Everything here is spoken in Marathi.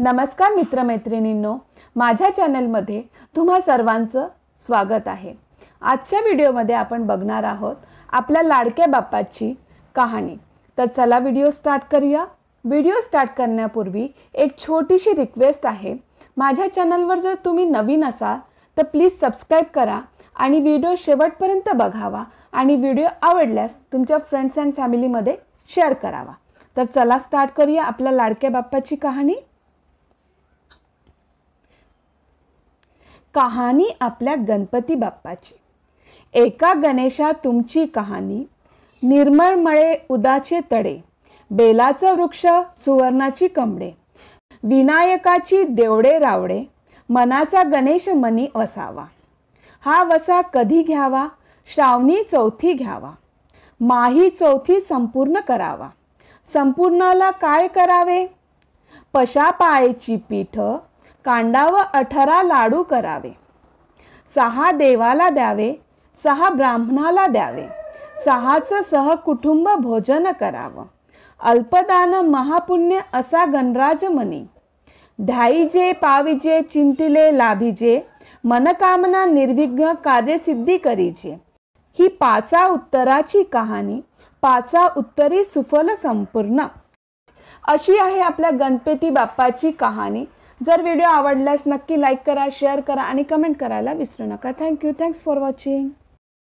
नमस्कार मित्रमैत्रिणींनो माझ्या चॅनलमध्ये तुम्हा सर्वांचं स्वागत आहे आजच्या व्हिडिओमध्ये आपण बघणार आहोत आपल्या लाडक्या बाप्पाची कहाणी तर चला व्हिडिओ स्टार्ट करूया व्हिडिओ स्टार्ट करण्यापूर्वी एक छोटीशी रिक्वेस्ट आहे माझ्या चॅनलवर जर तुम्ही नवीन असाल तर प्लीज सबस्क्राईब करा आणि व्हिडिओ शेवटपर्यंत बघावा आणि व्हिडिओ आवडल्यास तुमच्या फ्रेंड्स अँड फॅमिलीमध्ये शेअर करावा तर चला स्टार्ट करूया आपल्या लाडक्या बाप्पाची कहाणी कहाणी आपल्या गणपती बाप्पाची एका गणेशा तुमची कहाणी निर्मळमळे उदाचे तडे बेलाचं वृक्ष सुवर्णाची कमडे विनायकाची देवडे रावडे मनाचा गणेश मनी वसावा हा वसा कधी घ्यावा श्रावणी चौथी घ्यावा माही चौथी संपूर्ण करावा संपूर्णाला काय करावे पशापाळेची पीठ कांडा व अठरा लाडू करावे सहा देवाला द्यावे सहा ब्राह्मणाला द्यावे सहाचं कुटुंब भोजन करावं अल्पदान महापुण्य असा गणराज मनी ढाईजे पाविजे चिंतिले लाभिजे मनकामना निर्विघ्न कार्यसिद्धी करीजे ही पाचा उत्तराची कहाणी पाचा उत्तरी सुफल संपूर्ण अशी आहे आपल्या गणपती बाप्पाची कहाणी जर व्हिडिओ आवडल्यास नक्की लाईक करा शेअर करा आणि कमेंट करायला विसरू नका थँक्यू थँक्स फॉर वॉचिंग